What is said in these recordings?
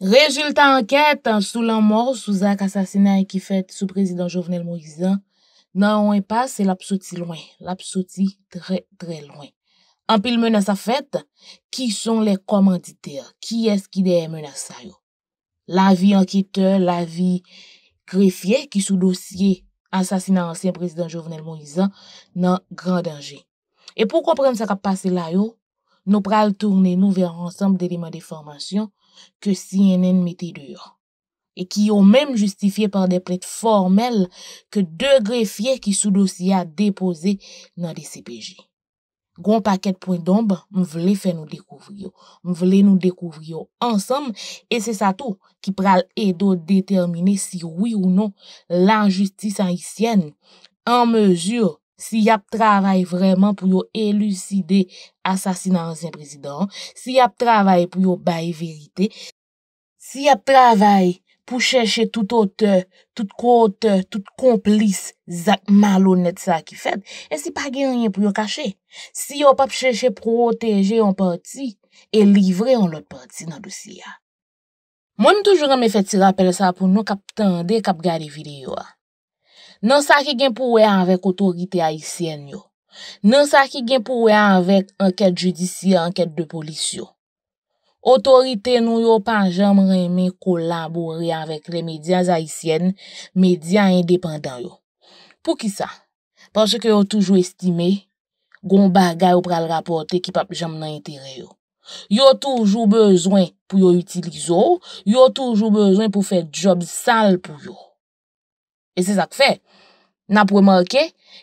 Résultat enquête, hein, sous la mort sous un assassinat qui fait sous président Jovenel Moïse non hein. on n'est pas, c'est l'absouti loin, très très très loin. En menace a sont qui sont les commanditaires Qui est-ce qui a yo? La vie enquêteur, la vie greffier qui sous dossier assassinat ancien président Jovenel Moïse nan hein, grand danger. Et pour comprendre ce qui passé là yo, nous prenons tourner nous vers ensemble de d'éléments de formation que CNN mettait dur Et qui ont même justifié par des plaintes formelles que deux greffiers qui sous dossier a déposé dans les CPJ. Gon paquet de points d'ombre, on faire nous découvrir. On nous découvrir ensemble. Et c'est ça tout qui pral de déterminer si oui ou non la justice haïtienne en mesure Si yap travay vreman pou yo eluside asasin anzyen prezidant, si yap travay pou yo bay verite, si yap travay pou chèche tout auteur, tout koteur, tout komplis, zak malo net sa ki fed, e si pa genyen pou yo kache. Si yo pap chèche proteje yon panti, e livre yon lot panti nan dosiya. Mwen toujou reme feti rapel sa pou nou kap tende kap gade videyo a. Nan sa ki gen pou we avèk otorite haisyen yo. Nan sa ki gen pou we avèk anket judisyen, anket de polisyon. Otorite nou yo pa jem remè kolaborè avèk le medya haisyen, medya indépendant yo. Pou ki sa? Panche ke yo toujou estime, goun bagay ou pral rapote ki pap jem nan intere yo. Yo toujou bezwen pou yo utilize yo, yo toujou bezwen pou fè job sal pou yo. E se sak fèk. Na pou e marke,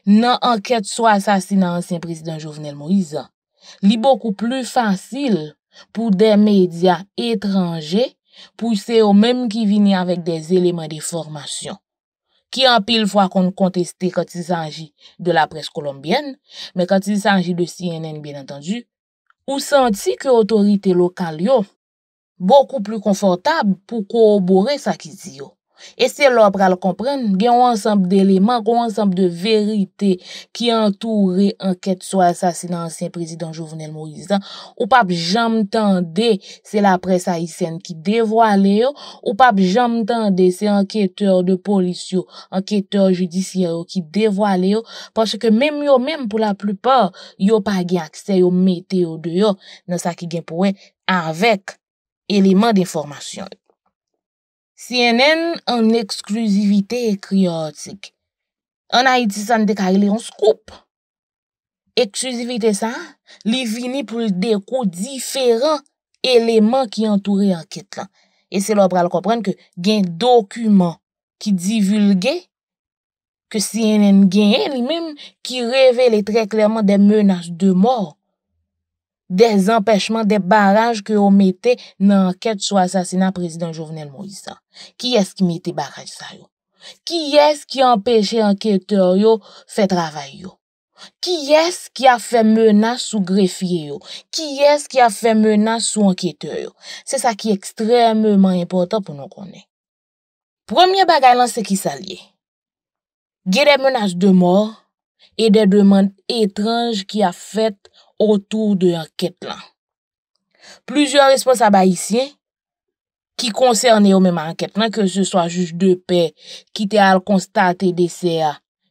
nan anket sou asasina ansyen prezident Jovenel Moïse, li bokou plou fasil pou de medya etranje pou se yo menm ki vini avèk de zéléman de formasyon. Ki an pil fwa kon konteste kwen ti sanji de la pres kolombienne, men kwen ti sanji de CNN, ou santi ke otorite lokal yo, bokou plou konfortab pou kou obore sa ki di yo. E se lor pral kompren, gen wansanp de eleman, wansanp de verite ki antoure anket sou asasin ansyen prezident Jovenel Moïse. Ou pap jamtande, se la presa hisen ki devwale yo. Ou pap jamtande, se anketer de polis yo, anketer judisyen yo ki devwale yo. Pwase ke menm yo menm pou la plupor, yo pa gen akse yo mete yo deyo nan sa ki gen pouen avèk eleman de informasyon yo. CNN an eksklusivite kriyotik. An a yi disan dek a yi li yon skup. Eksklusivite sa, li vini pou l dekou diferan eleman ki yon toure an kit lan. E se lop pral kompren ke gen dokumen ki divulge ke CNN gen el mim ki revele tre klerman de menaj de mor. Des empèchman, des baraj ke ou mette nan anket sou asasina prezident Jouvenel Moïsa. Ki es ki mette baraj sa yo? Ki es ki empèche anketor yo fè travay yo? Ki es ki a fè menas sou grefye yo? Ki es ki a fè menas sou anketor yo? Se sa ki ekstremman important pou nou konen. Premier bagay lan se ki sa liye. Gire menas de mor. e de demande etranj ki a fèt otou de anket lan. Plouzyon responsa bayisyen ki konsernè yo mèman anket lan, ke se swa juj de pe ki te al konstate dese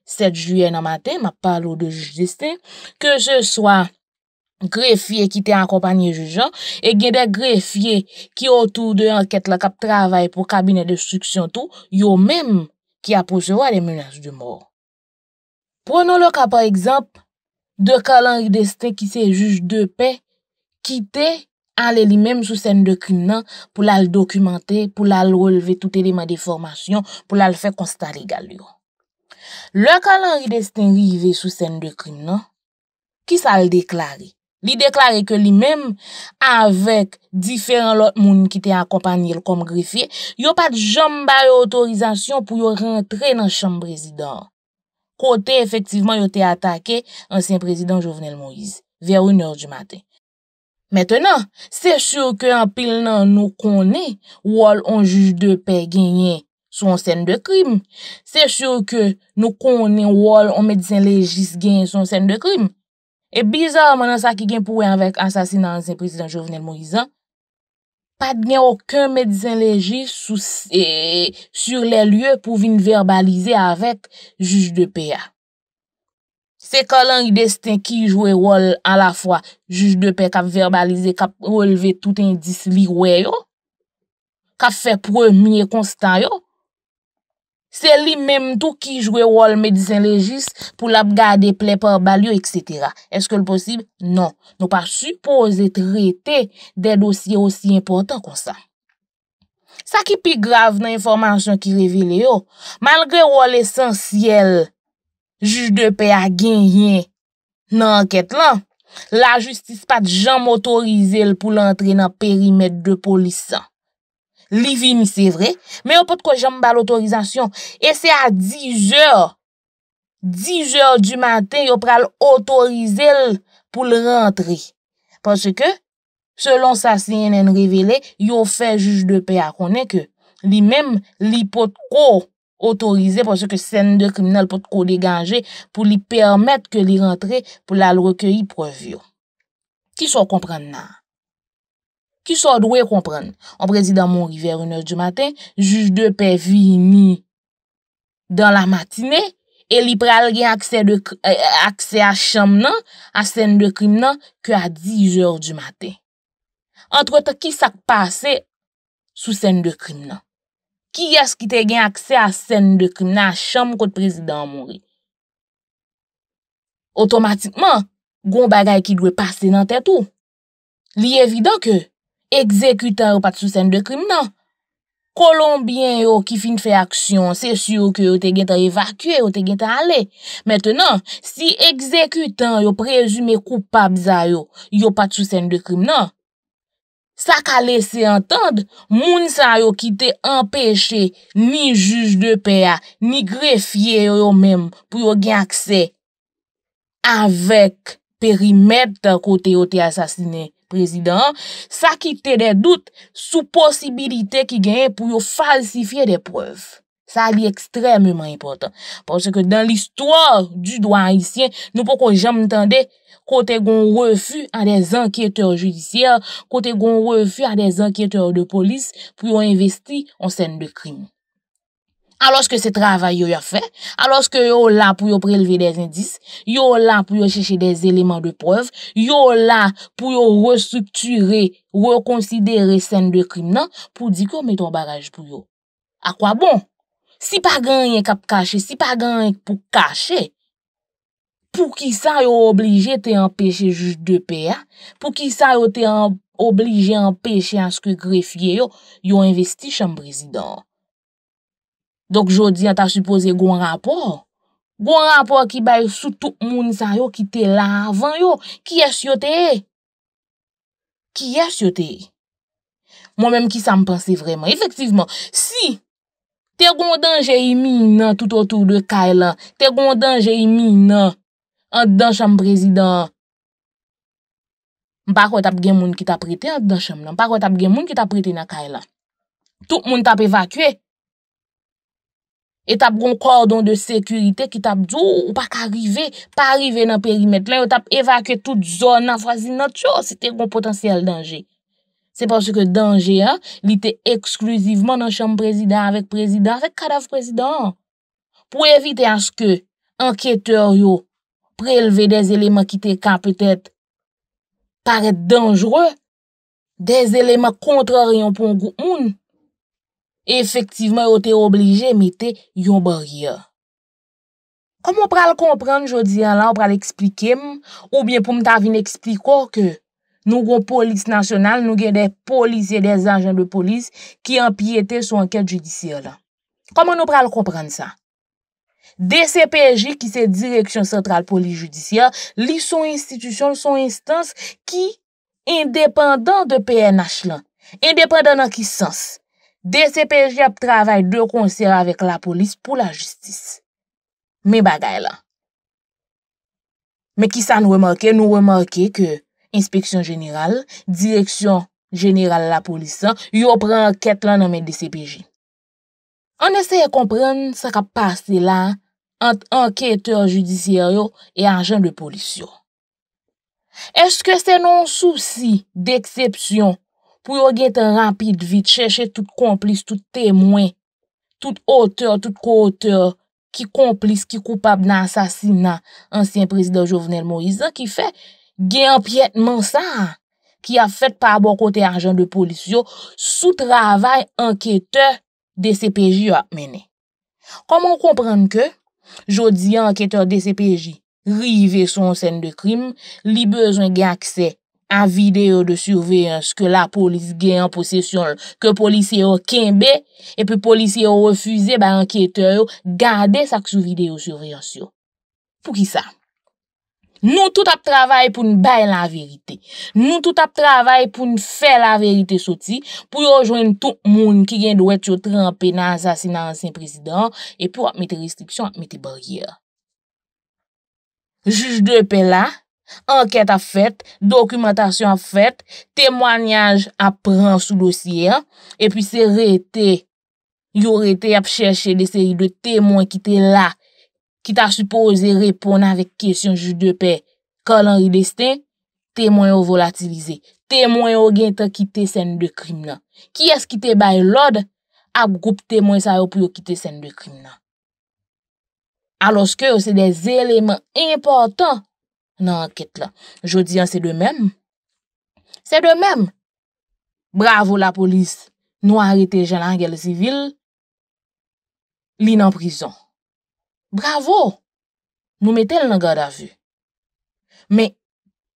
7 juyen nan maten, ma palo de juj deste, ke se swa grefye ki te ankompanye jujan, e gède grefye ki otou de anket lan kap travay pou kabinet de struksyon tou, yo mèm ki aposèwa de menas de mòr. Pronon lo ka par ekzamp, de kal anri desten ki se juj de pe, kite ale li menm sou sen de krim nan pou la l dokumante, pou la l releve tout eleman de formasyon, pou la l fe konstare gal yo. Le kal anri desten rive sou sen de krim nan, ki sa l deklare? Li deklare ke li menm avek diferan lot moun ki te akompanyel kom grefye, yo pat jom baye otorizasyon pou yo rentre nan chanm brezidor. Kote efektivman yo te atake ansen prezident Jovenel Moïse. Ver 1 or di maten. Metenan, se sur ke an pil nan nou konen, wol on juj de pe genyen son sen de krim. Se sur ke nou konen wol on medisen legis genyen son sen de krim. E bizar manan sa ki gen pouwe anvek ansasinan ansen prezident Jovenel Moïse an. Pat gen akwen medzyen leji sou se eh, sur le lye pou vin verbalize avet juj de pe a. Se kalan yi desten ki yi jwe wol an la fwa juj de pe kap verbalize kap wolve tout indis li we yo, kap fe pou e miye konstan yo, Se li menm tou ki jwe wòl medisyen legis pou lap gade ple par balyo, etc. Eske l posib? Non, nou pa supose trete de dosye osi important kon san. Sa ki pi grav nan informasyon ki revele yo, malgre wòl esensyel juj de pe a genyen nan anket lan, la justis pat janm otorize l pou l antre nan perimet de polisan. Li vin, se vre, me yo pot ko jam ba l'autorizasyon. E se a 10 or, 10 or du maten, yo pral otorize l pou l rentre. Pwase ke, selon sa CNN revele, yo fè juj de pe a konen ke li mem li pot ko otorize pwase ke sen de kriminal pot ko deganje pou li permette ke li rentre pou la l rekeyi pwase yo. Ki so komprende nan? Ki so dwe kompren, an prezidant mori ver 1h di maten, juj de pe vi ni dan la matine, e li pral gen akse eh, eh, a cham nan, a sen de krim nan, ke a 10h di maten. Antre ta ki sak pase sou sen de krim nan. Ki yas ki te gen akse a sen de krim nan a cham kote prezidant mori? Otomatikman, goun bagay ki dwe pase nan tetou. ekzekutan non. yo pat sou sen de krim nan. Kolombien yo ki fin fè aksyon, se sy yo ke yo te gen ta evaküe, yo te gen ta ale. Mètè nan, si ekzekutan yo prezume koupab za yo, yo pat sou sen de krim nan. Sa ka lese antande, moun sa yo ki te empèche ni juj de pè ya, ni grefye yo yo mèm pou yo gen aksè avèk perimet kote yo te asasine. Prezident, sa ki te de dout sou posibilite ki genye pou yo falsifiye de preufe. Sa li ekstremement important. Ponche ke dan l'histoire du doan hisyen, nou pou kon jem tende kote gon refu an de zankyeteur judisyel, kote gon refu an de zankyeteur de polis pou yo investi an sèn de krim. Aloske se travay yo yo fe, aloske yo la pou yo preleve des indis, yo la pou yo cheche des eleman de preuve, yo la pou yo restrukture, rekonsidere sen de krim nan pou di ko meton bagaj pou yo. A kwa bon? Si pa gan yon kap kache, si pa gan yon pou kache, pou ki sa yo oblije te empeshe juj de PA, pou ki sa yo te oblije empeshe anske grefye yo, yo investi chanm prezidon. Dok jodi an ta supose goun rapor. Goun rapor ki bay sou tout moun sa yo ki te la avan yo. Ki es yo te e? Ki es yo te e? Mwen menm ki sa mpense vreman. Efektivman, si te goun dan jemi nan tout otou de kay la, te goun dan jemi nan an dan chanm prezidan, mpa kwa tap gen moun ki ta prete an dan chanm nan, mpa kwa tap gen moun ki ta prete nan kay la, tout moun tap evakwe, E tap goun kordon de sekurite ki tap djou ou pa ka rive, pa rive nan perimet la, yo tap evakwe tout zon nan fazil nan tcho, se te goun potensyal danje. Se pwase ke danje, li te eksklusivman nan chanm prezident, avèk prezident, avèk kadaf prezident. Pw evite aske ankyeteur yo preleve dez eleman ki te ka petet paret danjre, des eleman kontra riyon pou an goun moun. efektiveman yo te oblije mette yon bariya. Koman nou pral kompran jodi an la, ou pral eksplikem, ou bien pou mtavine ekspliko ke nou goun polis nasyonal, nou gen de polisye, de zanjen de polis, ki an piyete sou anket judisyon la. Koman nou pral kompran sa? De se peje ki se direksyon central polis judisyon, li son institusyon, son instans, ki independant de PNH la. Independant nan ki sens. DCPJ ap travay de konser avèk la polis pou la jistis. Me bagay lan. Me ki sa nou remorke, nou remorke ke inspeksyon jeneral, direksyon jeneral la polisan, yo pran ket lan nan men DCPJ. An eseye kompran sa ka pase lan ant anketor judisyaryo e anjen de polisyon. Eske se non souci deksepsyon pou yo gete rapide, vite, chèche tout komplis, tout témoin, tout auteur, tout coauteur, ki komplis, ki koupab nan asasina ansyen prezident Jovenel Moïse, an ki fè gen pietman sa, ki a fèt pa bo kote ajan de polisyon, sou travay ankyeteur de CPJ yo apmene. Koman komprende ke, jodi ankyeteur de CPJ, rive son sèn de krim, li bezon gen aksè an videyo de surveyans ke la polis gen an posesyon ke polisye yo kenbe, epi polisye yo refuze ba ankyete yo gade sak sou videyo surveyans yo. Pou ki sa? Nou tout ap travay pou nou bay la verite. Nou tout ap travay pou nou fe la verite soti, pou yo jwen tout moun ki gen dwet yo trempe nan zase nan ansen prezident, epi pou apmete restriksyon, apmete barye. Juj de pe la, anket a fet, dokumentasyon a fet, temwanyaj ap pran sou dosye, epi se rete, yo rete ap chershe de seri de temwen ki te la, ki ta supose repon avek kesyon ju de pe, kalanri desten, temwen yo volatilize, temwen yo gen te kite sen de krim nan. Ki es ki te bay lode, ap goup temwen sa yo pou yo kite sen de krim nan. Aloske yo se de elemen important nan anket la. Jodi an se de mem. Se de mem. Bravo la polis nou a rete jen an gel sivil li nan prison. Bravo! Nou metel nan gada vu. Men,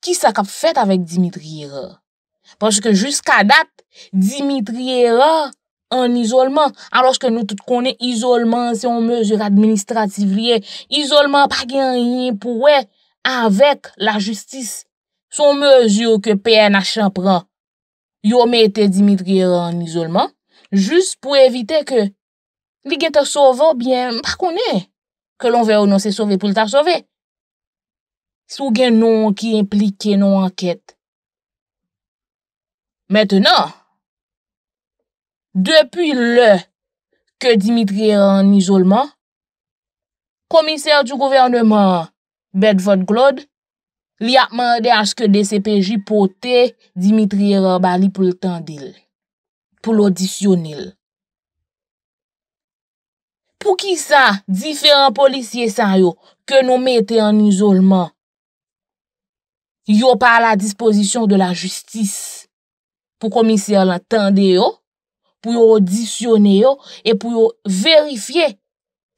ki sa kap fet avèk Dimitri Hira? Pòske jusqu'a dat, Dimitri Hira an isolman, alòske nou tout konen isolman se yon mèjur administrativ liye, isolman pa gen yon pouè, pouè, Avek la justis, son mezu ke PNH anpren, yo me ete Dimitri en isolman, jous pou evite ke li gen ta sovo, bien, par konen, ke lon ve ou non se sove pou le ta sove. Sou gen nou ki implike nou anket. Metenan, depi le ke Dimitri en isolman, Bedford Claude li apmande aske DCPJ pote Dimitri Eroba li pou l'tan dil, pou l'odisyonil. Pou ki sa, diferan polisye san yo ke nou mete an inzoleman, yo pa la disposisyon de la justis pou komisyon l'antande yo, pou yo odisyonil yo, e pou yo verifye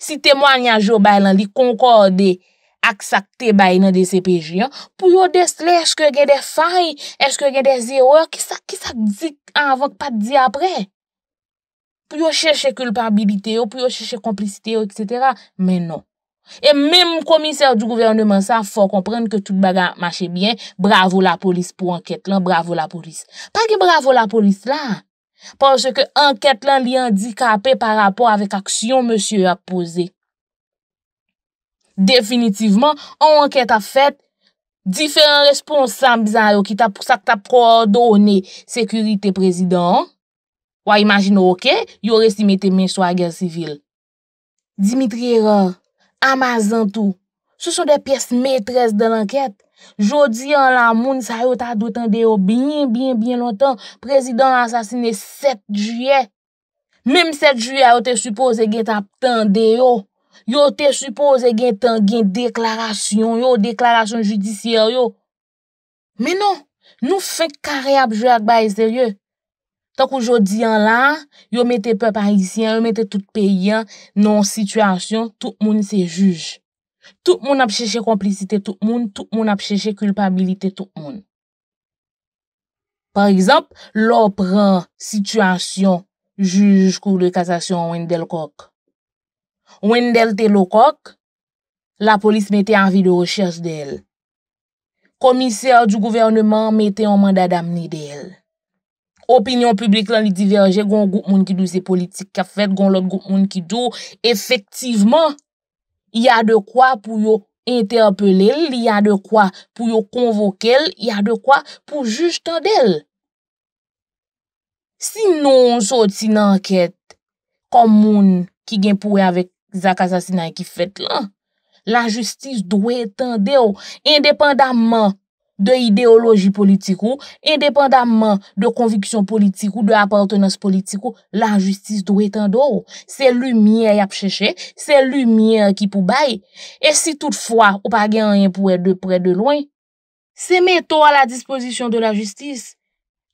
si temwanyan Jobaylan li konkorde ak sak te bay nan de CPJ, pou yo desle eske gen de fay, eske gen de zero, ki sak di anvan ki pat di apre? Pou yo cheshe kulpabilite yo, pou yo cheshe komplicite yo, et cetera, men non. E menm komiser di gouvernement sa fò komprende ke tout bagan mache bien, bravo la polis pou anket lan, bravo la polis. Pa ki bravo la polis la, panche ke anket lan li andikapè pa rapò avèk aksyon monsye aposey. Definitivman, an anket a fet diferent responsab zay yo ki ta pou sa ki ta pou ordone sekurite prezidant. Wa imagino oke, yo resi mette men swa gèl sivil. Dimitri Eror, Amazon Tou, sou sou de pyes metres de l'anket. Jodi an la moun, sa yo ta doutan deyo binyen binyen binyen lontan prezidant ansasine 7 juye. Mim 7 juye yo te suppose gen ta ptan deyo. Yo te suppose gen ten gen deklarasyon yo, deklarasyon judisyen yo. Menon, nou fe kare apjou ak ba eseryo. Tak oujodi an la, yo mette pe parisyen, yo mette tout pe yon, non situasyon, tout moun se juj. Tout moun apjèche komplicite tout moun, tout moun apjèche kulpabilite tout moun. Par exemple, lopre, situasyon, juj kou de kazasyon wèn del kok. Wendel te lokok, la polis mette anvi de o chers de el. Komiseur du gouvernement mette an manda damni de el. Opinyon publik lan li diverge, goun gout moun ki dou se politik ka fet, goun lot gout moun ki dou. Efektivman, ya de kwa pou yo interpele el, ya de kwa pou yo konvoke el, ya de kwa pou jujte de el. Sinon, soti nan ket, kom moun ki genpou e avek. zak asasina yon ki fet lan, la justis dwe tende ou, independanman de ideoloji politikou, independanman de konviksyon politikou, de apartenans politikou, la justis dwe tende ou. Se lumiye yap cheche, se lumiye ki pou baye, e si toutfwa ou pa gen yon pou et de pre de loin, se meto a la disposisyon de la justis,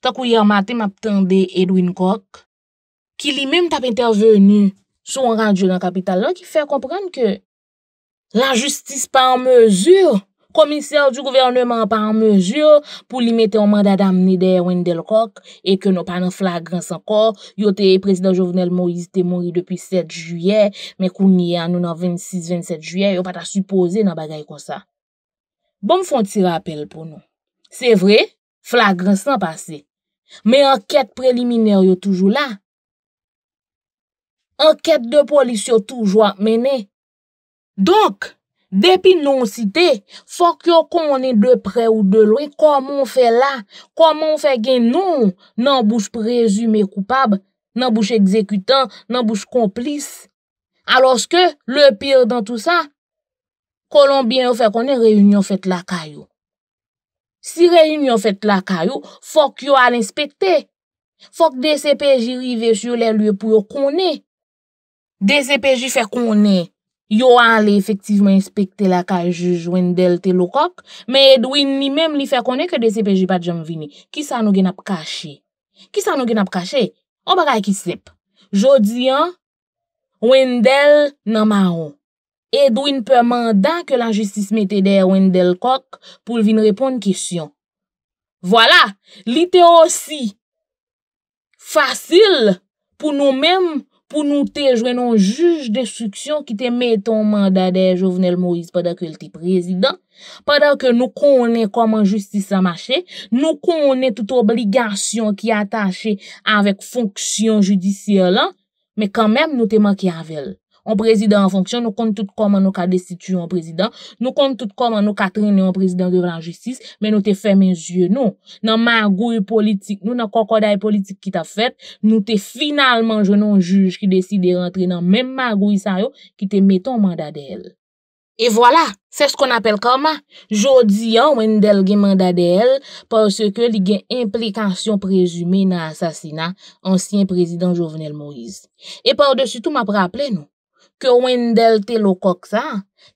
tak ou yon mati map tende Edwin Koch, ki li menm tap interveni sou an radyou nan kapital nan ki fè komprenn ke la justis pa an mezur, komisèr du gouvernement pa an mezur, pou li metè an mandat amni de Wendell Cook e ke nou pa nan flagran san kor, yo te e prezident jovenel Moïse te mori depi 7 juyè, men kouni an nou nan 26-27 juyè, yo pata suppose nan bagay kon sa. Bon foun ti rappel pou nou. Se vre, flagran san pase. Men an ket preliminèr yo toujou la. Enkèt de polis yo toujwa menè. Donk, depi nou sitè, fòk yo konè de pre ou de louè, komon fè la, komon fè gen nou, nan bouch prezume koupab, nan bouch ekzekutan, nan bouch komplis. Aloske, le pire dan tout sa, kolonbyen yo fè konè, reyunyon fèt la kajou. Si reyunyon fèt la kajou, fòk yo alinspektè. Fòk DCPJ rive sur lè lue pou yo konè. DCPJ e fè konè, yo alè efektivman inspektè la kaj juj Wendell telokok, mè Edwin ni mèm li fè konè ke DCPJ e pat jom vini. Ki sa nou gen ap kache? Ki sa nou gen ap kache? O bagay ki sep. Jodi an, Wendell nan maron. Edwin pè mandan ke la justis metè der Wendell kok pou vin repon kisyon. Vwala, li te osi fasil pou nou mèm pou nou te jwenon juj de suksyon ki te meton mandade Jouvenel Moïse padakou el te prezident, padakou nou konen koman justice a mache, nou konen tout obligasyon ki atache avek fonksyon judisyon lan, me kamem nou te man ki avel. un président en fonction, nous comptons tout comment nous avons destitué un président, nous comptons tout comment nous avons traîné un président devant la justice, mais nous avons fermé les yeux, nous. Dans ma politique, nous, dans de politique qui t'a fait, nous avons finalement un juge qui décide de rentrer dans même magouille qui te met ton mandat d'elle. Et voilà, c'est ce qu'on appelle comment. Jodi, Wendel un mandat d'elle, parce que a une implication présumée dans l'assassinat ancien président Jovenel Moïse. Et par-dessus tout, m'a rappelé nous. ke Wendel te lo kok sa,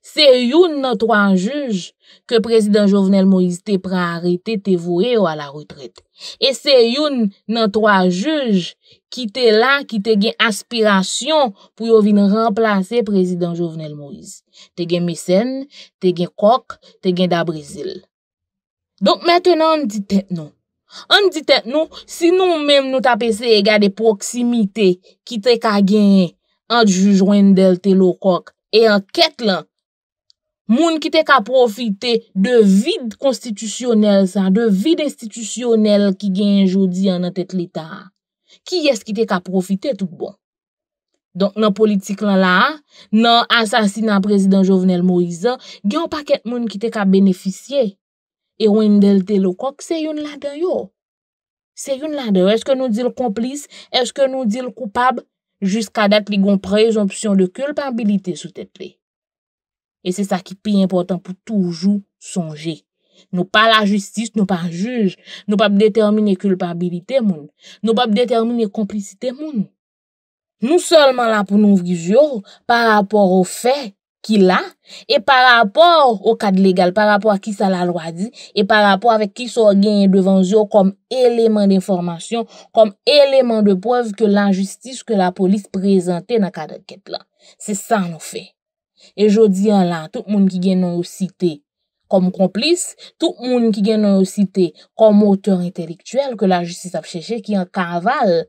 se youn nan 3 juj ke Prezident Jovenel Moïse te pre-arete, te vouye ou a la retrete. E se youn nan 3 juj ki te la, ki te gen aspirasyon pou yo vin remplase Prezident Jovenel Moïse. Te gen Misen, te gen Kok, te gen Dabrizil. Donk mètènen an di tek nou. An di tek nou, si nou mèm nou tapese e gade proksimite ki te kagenye, an jujwen delte lo kok, e an ket lan, moun ki te ka profite de vid konstitusyonel sa, de vid institusyonel ki gen jodi an an tet lita a. Ki es ki te ka profite tout bon? Donk nan politik lan la a, nan ansasina prezident Jovenel Moïse, gen pa ket moun ki te ka beneficye e win delte lo kok, se yon lade yo. Se yon lade yo. Eske nou dil komplis? Eske nou dil koupab? Juska dat li gon prezompsyon de kulpabilite sou tet li. E se sa ki pi important pou toujou sonje. Nou pa la justis, nou pa juj, nou pa pdetermine kulpabilite moun. Nou pa pdetermine komplicite moun. Nou solman la pou nou vizyo, pa rapor ou fey. ki la, e pa rapor ou kad legal, pa rapor a ki sa la loadi, e pa rapor avek ki so genye devan yo kom eleman de informasyon, kom eleman de poev ke la justis, ke la polis prezante nan kad anket la. Se san nou fe. E jodi an la, tout moun ki genye ou site kom komplis, tout moun ki genye ou site kom auteur intelektuel ke la justis apcheche ki an kaval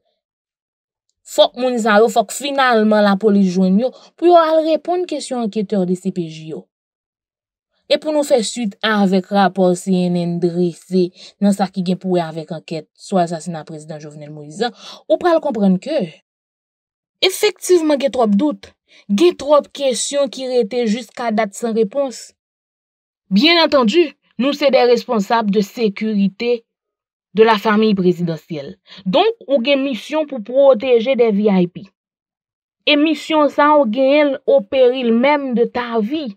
Fok mounizan yo, fok finalman la polis jwen yo, pou yo al repon kèsyon ankyeteur di CPJ yo. E pou nou fè süt avèk rapòl CNN drifè nan sa ki gen pou wè avèk ankyet, swa sasina prezident Jovenel Moïse, ou pral komprenn kè. Efektivman gen trop dout, gen trop kèsyon ki rete jiska dat san repons. Bien antondu, nou se de responsab de sekurite. de la famye prezidansyel. Donk, ou gen misyon pou proteje de VIP. E misyon sa ou gen el ou peril menm de ta vi.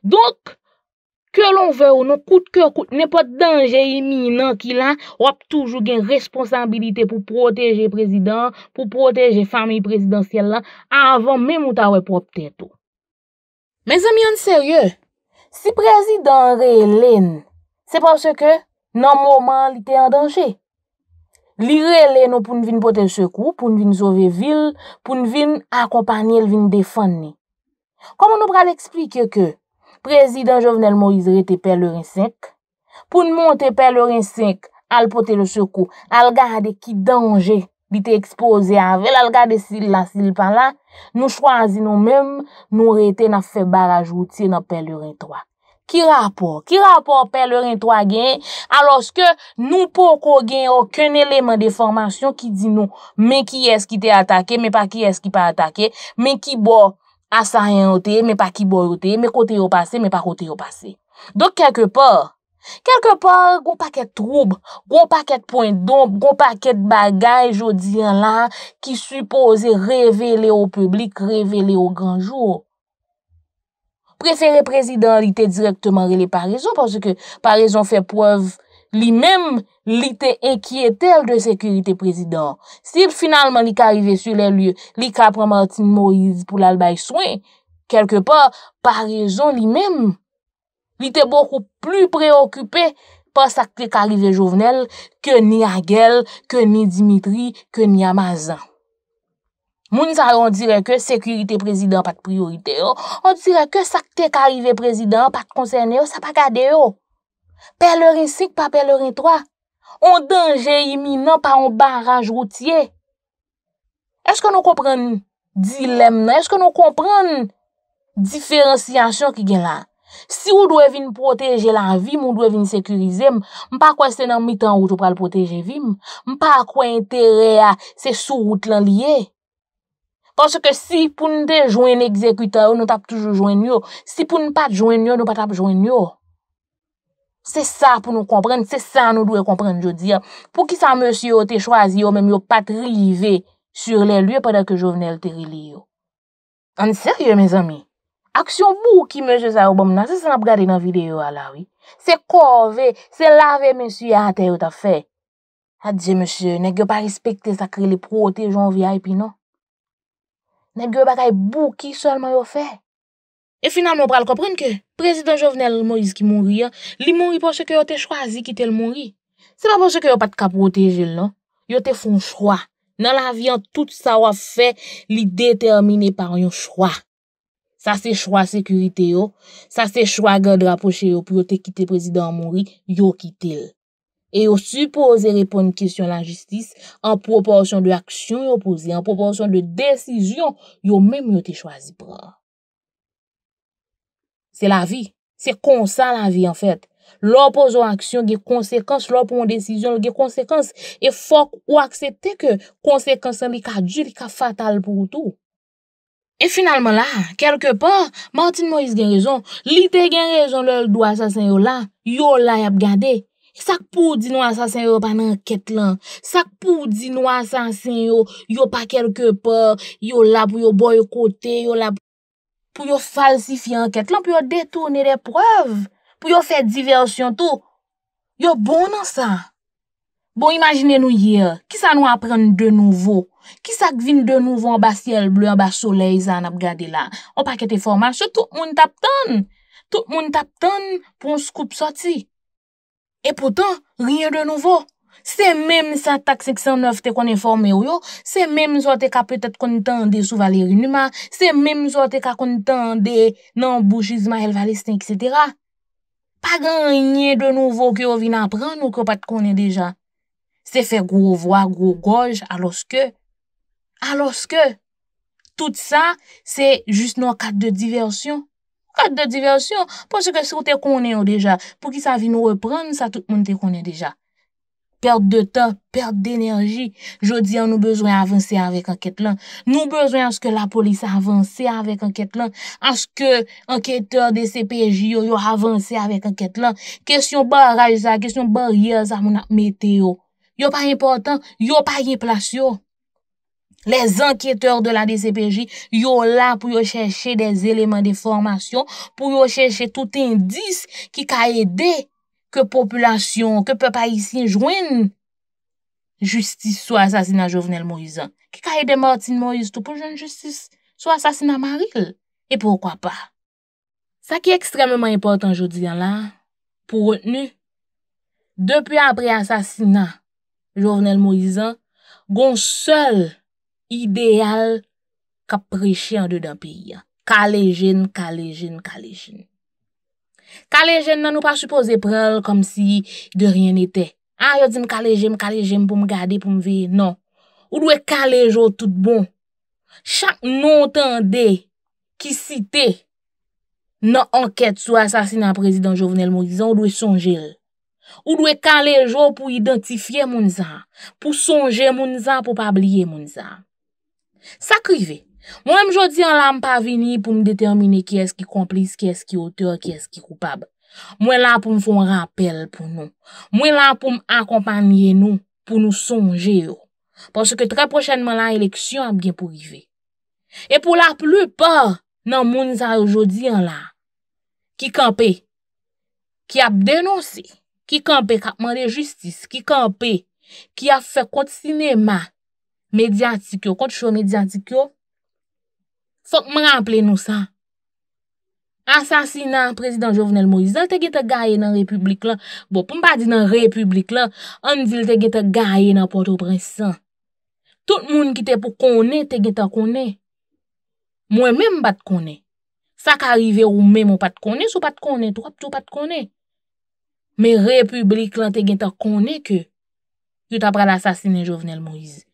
Donk, ke lon ve ou non, kout ke kout, ne pot denje eminan ki lan, wap touj ou gen responsabilite pou proteje prezidans, pou proteje famye prezidansyel lan, avan menm ou ta wep wap tento. Men zami an serye, si prezidans re elen, se pan se ke Nan mouman li te yon danje. Li rele nou pou n vin pote l sekou, pou n vin sove vil, pou n vin akopany el vin defan ni. Kom nou pral eksplike ke, prezident Jovenel Moïse rete pel lorin 5, pou n moun te pel lorin 5 al pote l sekou, al gade ki danje li te ekspose avel, al gade sil la sil pa la, nou chwazi nou menm nou rete na febara jouti na pel lorin 3. Ki rapor? Ki rapor pe lor entwa gen aloske nou poko gen oken eleman de formasyon ki di nou. Men ki es ki te atake, men pa ki es ki pa atake, men ki bo asayen ote, men pa ki bo ote, men kote yo pase, men pa kote yo pase. Dok kelke por, kelke por goun paket troub, goun paket poin don, goun paket bagay jodi lan ki supose revele o publik, revele o granjou. Prefere prezidant li te direk teman rele Parizon, panse ke Parizon fe poev li mem li te enkiye tel de sekurite prezidant. Si finalman li ka arrive su le liye, li ka pramantin Moïse pou lalbay swen, kelke pa, Parizon li mem li te bokou plu preokupè panse ak te karive jovenel ke ni Aguel, ke ni Dimitri, ke ni Amazan. Mouni sa ron dire ke sekurite prezident pat priorite yo. On dire ke sakte karive prezident pat konseyne yo, sa pa kade yo. Per lorin 5, pa per lorin 3. On denje iminan pa on baraj wotye. Eske nou kompran dilem nan? Eske nou kompran diferenciasyon ki gen lan? Si ou dwe vin proteje lan vim, ou dwe vin sekurize, m pa kwa senan mitan wot yo pral proteje vim, m pa kwa entere a se sou wot lan liye. Koske si pou n de joen ekzekwite yo, nou tap toujou joen yo. Si pou n pat joen yo, nou pat tap joen yo. Se sa pou nou kompren, se sa nou dwe kompren jo diyo. Pou ki sa monsi yo te chwazi yo, mèm yo pat rilive sur le lye padè ke jovenel te rilive yo. An seryo, mèz amy. Aksyon bou ki monsi yo sa yo bom nan, se sa nan prade nan videyo ala wè. Se kovè, se la vè monsi yo atè yo ta fè. Adjè monsi yo, nèk yo pa respekte sakri le pro te joun vya epi nan. Nèm gyo batay bou ki solman yo fe. E final moun pral kopren ke, prezident Jovenel Moise ki moun riyan, li moun riyan pouche ke yo te chwazi ki tel moun riyan. Se pa pouche ke yo pat ka proteje l nan, yo te fon chwa. Nan la vyan tout sa waf fe, li determine par yon chwa. Sa se chwa sekurite yo, sa se chwa gand rapoche yo pou yo te kite prezident moun riyan, yo kite l. E yo supose repon kisyon la jistis, an proporsyon de aksyon yo pose, an proporsyon de desisyon, yo mèm yo te chwazi pran. Se la vi, se konsan la vi an fèt. Lòpon yo aksyon, ge konsekans, lòpon yo desisyon, ge konsekans, e fòk ou aksepte ke konsekans an li ka djil, li ka fatal pou ou tou. E finalman la, kelke pan, Martin Moïse gen rezon, li te gen rezon lòl do asasen yo la, yo la yap gade. Sak pou di nou asansen yo panan anket lan. Sak pou di nou asansen yo, yo pa kelke pa, yo la pou yo boykote, yo la pou yo falsifi anket lan, pou yo detone repreve, pou yo fe diversyon tou. Yo bon nan sa. Bon, imagine nou ye, ki sa nou apren de nouvo? Ki sa kvin de nouvo an ba siel blu, an ba soley zan ap gade la? O pa kete foman, se tou moun tap ton, tou moun tap ton pou moun skup sa ti. E potan, rye de nouvo, se mèm sa tak 509 te konen formè ou yo, se mèm sa te ka pètè konen tan de sou valeri nima, se mèm sa te ka konen tan de nan boujizman el valestin, etc. Pa ganyen de nouvo ki yo vin apren nou ki yo pat konen deja. Se fe gro voa, gro goj, aloske, aloske, tout sa se jist nou kat de diversyon. Pat de diversyon, pou se ke sou te konen yo deja. Pou ki sa vi nou repren, sa tout moun te konen deja. Perk de tan, perk de enerji. Jodi an nou bezwen avanse aven anket lan. Nou bezwen anse ke la polis avanse aven anket lan. Anse ke anketor de CPJ yo avanse aven anket lan. Kesyon ba rajza, kesyon ba ryeza moun ap mete yo. Yo pa importan, yo pa yin plasyon. Les ankyeteur de la DCPJ yo la pou yo chèche des elemen de formasyon, pou yo chèche tout indis ki ka edè ke populasyon, ke pe pa isin jwen justice sou asasina Jovenel Moisan. Ki ka edè Martin Moisan pou jwen justice sou asasina Maril? E poukwa pa? Sa ki ekstremèman importan jodi an la pou retenu depi apre asasina Jovenel Moisan gon sèl ideal kap preche an do dan piya. Kale jen, kale jen, kale jen. Kale jen nan nou pa suppose prel kom si de ryen ete. An yo din kale jen, kale jen pou m gade, pou m veye, nan. Ou dwe kale jo tout bon. Chak nou entende ki site nan anket sou asasina prezident Jovenel Mouizan, ou dwe sonje l. Ou dwe kale jo pou identifiye moun zan, pou sonje moun zan, pou pabliye moun zan. Sak rive, mwen jodi an la m pa vini pou m determine ki eski komplis, ki eski oteur, ki eski koupab. Mwen la pou m foun rappel pou nou. Mwen la pou m akompanyen nou pou nou sonje yo. Porske tre prochenman la eleksyon ap gen pou rive. E pou la plupor nan moun sa jodi an la, ki kampe, ki ap denonsi, ki kampe kapman de justis, ki kampe, ki ap fè kont sinema, Medyatik yo, kont chou medyatik yo. Fok m rample nou sa. Asasina prezident Jovenel Moïse, an te ge te gaye nan republik lan. Bo pou m pa di nan republik lan, an di le te ge te gaye nan porto prensan. Tout moun ki te pou kone, te ge te kone. Mwen menm bat kone. Sa ka rive ou menm ou pat kone, sou pat kone, tou ap tou pat kone. Men republik lan te ge te kone ke yo ta pral asasine Jovenel Moïse.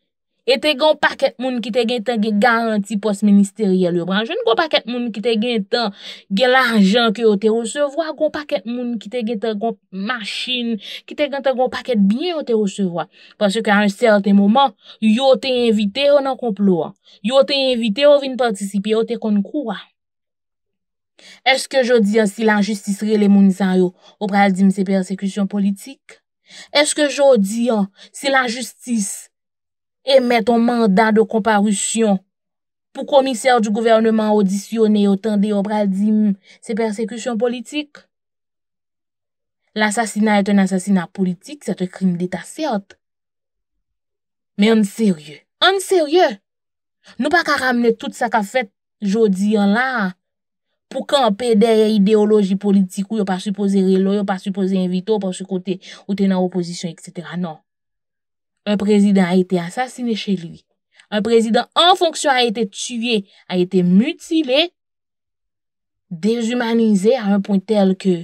E te gon paket moun ki te gen tan gen garanti pos-ministeryel yo branjen. Gon paket moun ki te gen tan gen l'arjan ki yo te rosevwa. Gon paket moun ki te gen tan gon machin. Ki te gen tan gon paket byen yo te rosevwa. Paswe ke an certain mouman, yo te invite yo nan komplouan. Yo te invite yo vin partisipi yo te konkouwa. Eske jo diyo si la justisre le mounisan yo ou pral di mse persekwisyon politik? Eske jo diyo si la justis emet ton mandat de komparusyon pou komisèr du gouvernement audisyonè yotan de obradim se persekushyon politik. L'assasina et un asasina politik, sete krim d'eta sèrt. Men, an sèryè, an sèryè, nou pa ka ramne tout sa ka fèt jodi an la pou ka an pèdè yè ideoloji politik ou yon pa supposè relò, ou yon pa supposè invito, ou te nan oposisyon, etc. Non. Un prezident a ite asasine che li. Un prezident an fonksyon a ite tue, a ite mutile, dezumanize a an pon tel ke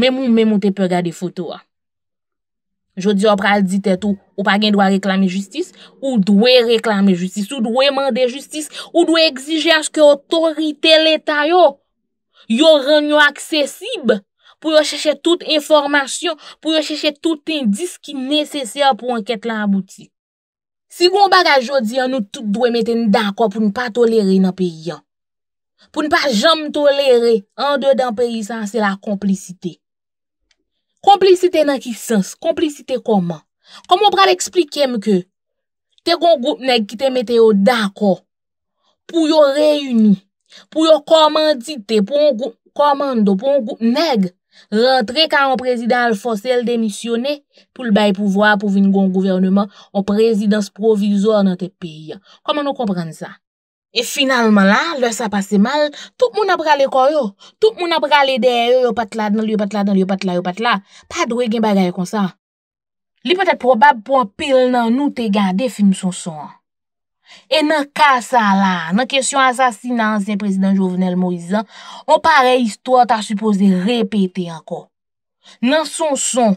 memou, memou te pe gade foto a. Jodi opra al di tetou, ou pa gen do a reklame justis, ou do e reklame justis, ou do e mande justis, ou do e egzije aske otorite leta yo, yo ren yo aksesib. pou yo cheche tout informasyon, pou yo cheche tout indis ki neseser pou anket lan abouti. Si goun bagaj yo di an nou tout dwe meten dan kwa pou nou pa tolere nan pe yon. Pou nou pa jom tolere an de dan pe yon san se la komplicite. Komplicite nan ki sens? Komplicite koman? Koman pral explikem ke te goun gout neg ki te meten yo dan kwa pou yo reyuni, pou yo komandite, pou yo komando, pou yo gout neg, rentre ka an prezidan al fosel demisyone pou l bay pouvwa pou vin goun gouvernman an prezidans provizor nan te peyi. Koman nou komprende sa? E finalman la, lè sa pase mal, tout moun apra le koyo, tout moun apra le deye yo patla, nan li yo patla, nan li yo patla, yo patla. Padwe gen bagay kon sa? Li potet probab pou an pil nan nou te gande film son son. E nan kasa la, nan kesyon asasinan anzyen prezident Jovenel Morizan, an pare istwa ta supose repete anko. Nan son son,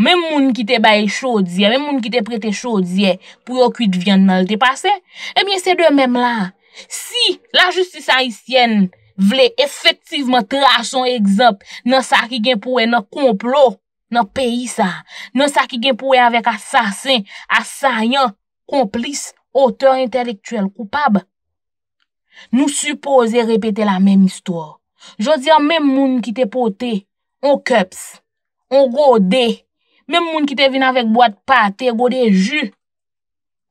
men moun ki te baye chodze, men moun ki te prete chodze pou yo kuit vyan nan lte pase, e bin se de men la, si la justisa hisyen vle efektivman tra son egzop nan sa ki gen pouwe nan komplot nan peyi sa, nan sa ki gen pouwe avek asasin, asayan, komplis, aoteur intelektuel, koupab, nou suppose repete la menm istor. Je ziyan, menm moun ki te pote, on keps, on gode, menm moun ki te vin avèk boate pate, gode ju,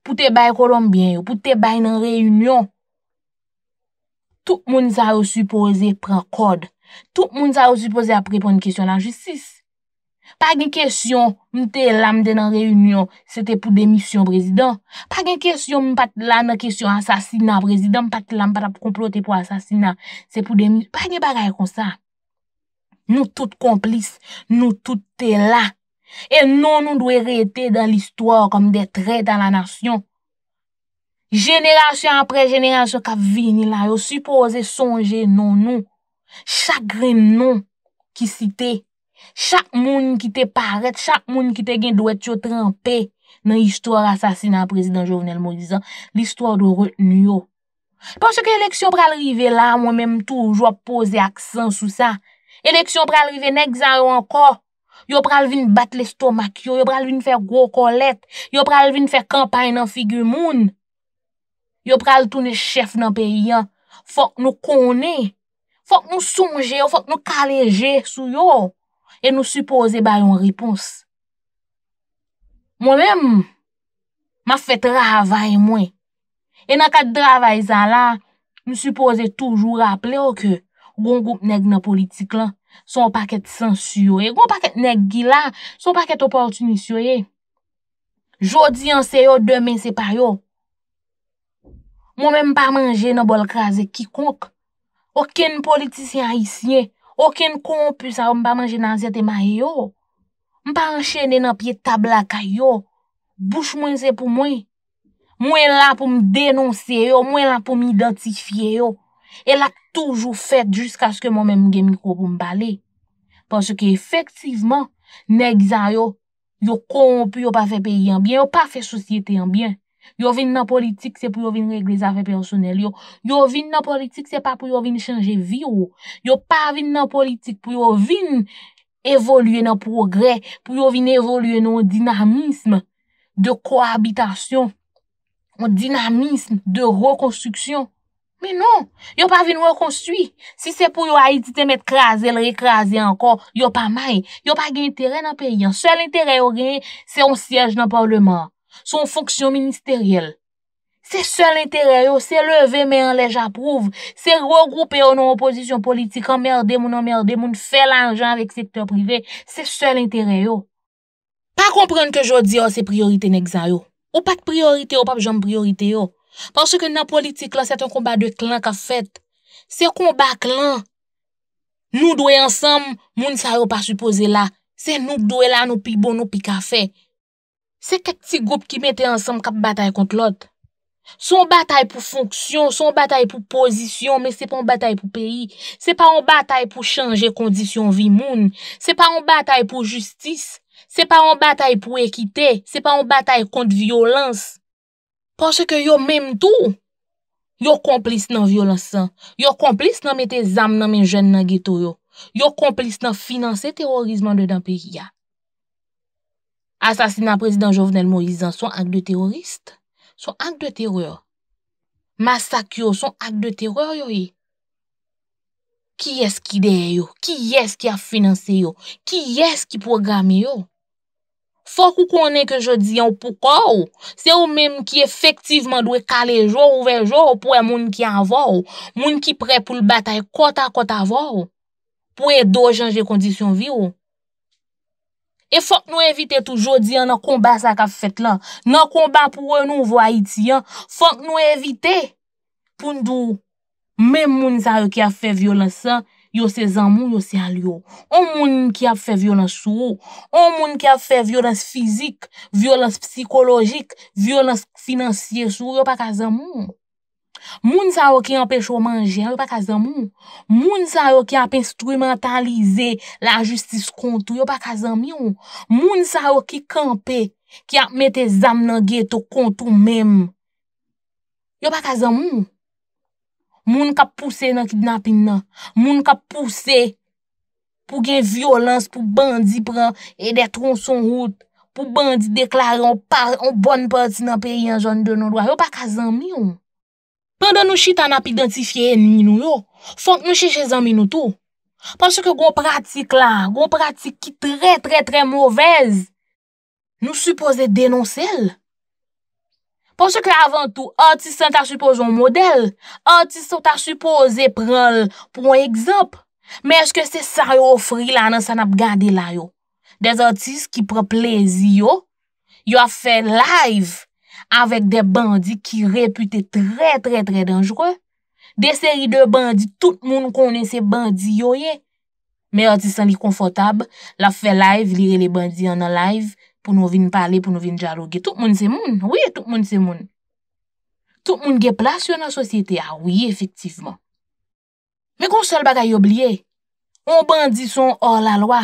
pou te bay Kolombien yo, pou te bay nan reyunyon. Tout moun sa yo suppose pren kode. Tout moun sa yo suppose apre pon kisyon nan jistis. Pa gen kèsyon mte lam den an reyunyon, se te pou demisyon, brezidon. Pa gen kèsyon m pat lan an kèsyon asasina, brezidon, m pat lan m pat ap komplote pou asasina, se pou demisyon. Pa gen bagay kon sa. Nou tout komplis, nou tout te non, la. E non nou dwe reyete dan l'histoire kom de trey dan la nasyon. Generasyon apre, generasyon kap vini la, yo suppose sonje non nou. Chagre non ki sitey. Chak moun ki te paret, chak moun ki te gen dwet yo trempe nan istor asasinan prezident Jovenel Mozizan. L'istor do reten yo. Pwase ke eleksyon pral rive la, mwen menm toujwa pose aksan sou sa. Eleksyon pral rive nek zaro anko. Yo pral vin bat l'estomak yo, yo pral vin fe gro kolet. Yo pral vin fe kampay nan figu moun. Yo pral toune chef nan peyi an. Fok nou kone, fok nou sonje, fok nou kaleje sou yo. e nou suppose bayon ripons. Mwen men, ma fe travay mwen. E nan kat travay zan la, nou suppose toujou rapple yo ke goun goup neg nan politik lan, son pa ket sensuyo. Goun pa ket neg gila, son pa ket oportunisyoye. Jodi an se yo, demen se pa yo. Mwen men pa manje nan bolkaze kikonk. Oken politisyan hisyeye. Oken konpou sa yo mpa manje nan zete ma yo. Mpa anchenen nan pye tabla ka yo. Bouch mwen se pou mwen. Mwen la pou mdenonsye yo. Mwen la pou midentifiye yo. El ak toujou fèt jiska skè mwen men mgemi kou pou mbale. Ponsè ke efektivman, ne gizan yo, yo konpou yo pa fè peyi anbyen, yo pa fè sosyete anbyen. Yo vin nan politik, se pou yo vin regle zafè personel. Yo vin nan politik, se pa pou yo vin chanje vi ou. Yo pa vin nan politik pou yo vin evolue nan progre. Pou yo vin evolue nan dinamisme de koabitasyon. Nan dinamisme de rekonstruksyon. Menon, yo pa vin rekonstruy. Se se pou yo a iti temet kreaze, lre kreaze ankon, yo pa may. Yo pa gen interè nan peyi an. Sel interè yo gen, se on siyej nan parleman. son fonksyon ministeryel. Se sol intere yo, se leve men an leja prouv, se regroupe yo nan oposisyon politik, anmerde moun, anmerde moun, fe lanjan avik sektor prive, se sol intere yo. Pa komprende ke jodi yo, oh, se priorite nek zan yo. Ou pat priorite yo, pap jom priorite yo. Pansou ke nan politik la, se ton komba de klan ka fet. Se komba klan, nou dwe ansam, moun sa yo pa supose la, se nou dwe la nou pi bon, nou pi ka fet. se kak ti goup ki mette ansem kap batay kont lot. Son batay pou fonksyon, son batay pou pozisyon, men se pon batay pou peyi. Se pa an batay pou chanje kondisyon vi moun. Se pa an batay pou justis. Se pa an batay pou ekite. Se pa an batay kont violans. Pase ke yo mem tou, yo komplis nan violansan. Yo komplis nan mette zam nan men jen nan geto yo. Yo komplis nan finanse terorizman de dan peyi ya. Asasina prezident Jovenel Moïse an son ak de teroriste? Son ak de teror? Masakyo son ak de teror yo e? Ki es ki deye yo? Ki es ki a finanse yo? Ki es ki programe yo? Fok ou konen ke jodi an poukou? Se ou menm ki efektivman dwe kale jor ou vejor pou e moun ki an vò? Moun ki pre pou lbata e kota kota vò? Pou e do janje kondisyon vi yo? E fok nou evite toujou di an nan komba sa ka fet lan. Nan komba pou wè nou vwa iti an, fok nou evite. Poun do, mè moun sa yo ki a fe violen sa, yo se zanmou, yo se al yo. O moun ki a fe violen sou, o moun ki a fe violen fizik, violen psikologik, violen finansye sou, yo pa ka zanmou. Moun sa wak yon pe chou manjen, yo pa kazan moun. Moun sa wak yon pe instrumentalize la justis kontou, yo pa kazan moun. Moun sa wak yon pe kampe ki ap mette zam nan geto kontou menm. Yo pa kazan moun. Moun ka pousse nan kidnapin nan. Moun ka pousse pou gen violans pou bandi pren edetron son hout. Pou bandi deklare an bon pote nan pe yon joun de non doa. Yo pa kazan moun. Pendè nou chit an ap identifiye en minou yo, fonk nou chichè zan minou tou. Ponche ke goun pratik la, goun pratik ki tre, tre, tre mouvez, nou suppose denonsel. Ponche ke la avan tou, otis san ta suppose yon model, otis san ta suppose prel pou yon ekzamp. Men eske se sa yo ofri la nan san ap gade la yo. Des otis ki pre plezi yo, yo a fe live. Avèk de bandi ki repute trè trè trè danjre. De seri de bandi, tout moun konen se bandi yo ye. Me yon ti san li konfotab, la fè live, lire le bandi yon nan live, pou nou vin pale, pou nou vin djalogue. Tout moun se moun, oui, tout moun se moun. Tout moun ge plas yo nan sosyete, a, oui, efektivman. Me konsol baka yo bliye. On bandi son or la loa.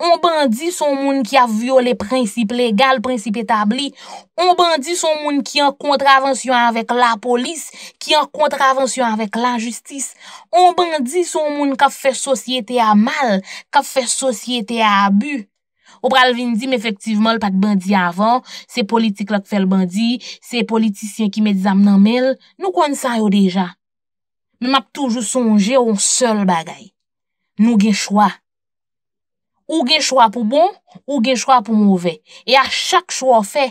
On bandi son moun ki avyo le prinsip legal, prinsip etabli. On bandi son moun ki an kontravensyon avèk la polis, ki an kontravensyon avèk la justis. On bandi son moun ka fè sosyete a mal, ka fè sosyete a abu. Ou pral vin di me efektivman l pat bandi avan, se politik lak fè l bandi, se politisyen ki med zam nan mel, nou kon sa yo deja. Nou map toujou sonje ou sol bagay. Nou gen chwa. Ou gen chwa pou bon, ou gen chwa pou mouve. E a chak chwa ou fe,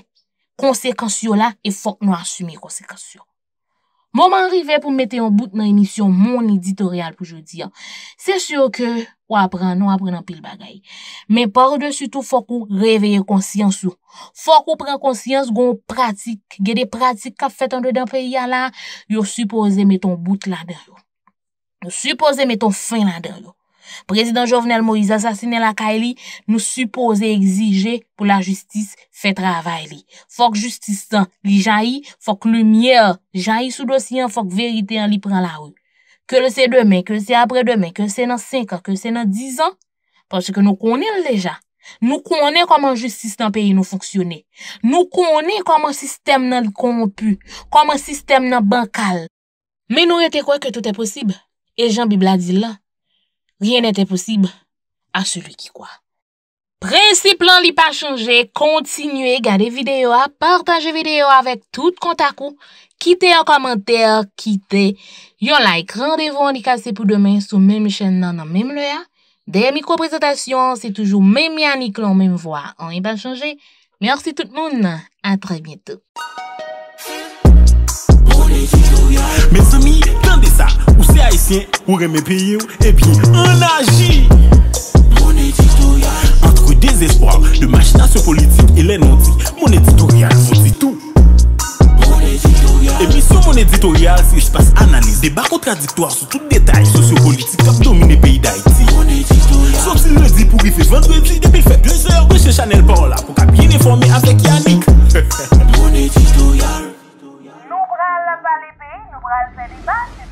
konsekansyo la, e fok nou asumi konsekansyo. Mouman rive pou mette yon bout nan emisyon, moun editorial pou jodi ya. Se syo ke, ou apren, nou apren nan pil bagay. Men par de syoutou fok ou reveye konsyansyo. Fok ou pren konsyansyo goun pratik. Ge de pratik kap fet an de den peyi ya la, yo supose met ton bout la den yo. Yo supose met ton fin la den yo. Prezident Jovenel Moïse asasine lakay li nou suppose egzije pou la justis fe travay li. Fok justis tan li jayi, fok lumiye, jayi sou dosyen, fok verite an li pran la ou. Ke lese demen, ke lese apre demen, ke lese nan 5 an, ke lese nan 10 an. Pansi ke nou konen leja. Nou konen koman justis nan peyi nou foksyone. Nou konen koman sistem nan kompu, koman sistem nan bankal. Men nou rete kwe ke tout e posib? E jan bibla di la. Rien nette posib a celui ki kwa. Principle an li pa chanje, kontinue gade videyo a, partaje videyo a vek tout kontakou, kite an komenter, kite, yon like, randevo an li kase pou demen sou mem chen nan an mem le a, deyè mikro prezentasyon, se toujou mem yan ni klon mem vwa, an li pa chanje, mersi tout moun, a pre bientou. Ou reme peye ou E bi en aji Mon editorial Entre desespoir, de machinasyon politik Elen on di, mon editorial, on di tou Mon editorial E bi sou mon editorial, si ou jpas analize Deba kontradiktoar sou tout detay Sosyo politik kap domine peyi da iti Mon editorial Sotil le di pou rifes vendredi Depil fe plejeur gweche chanel parola Pou kap yen informe avlek yanik Mon editorial Nou bran la balipe, nou bran seri basi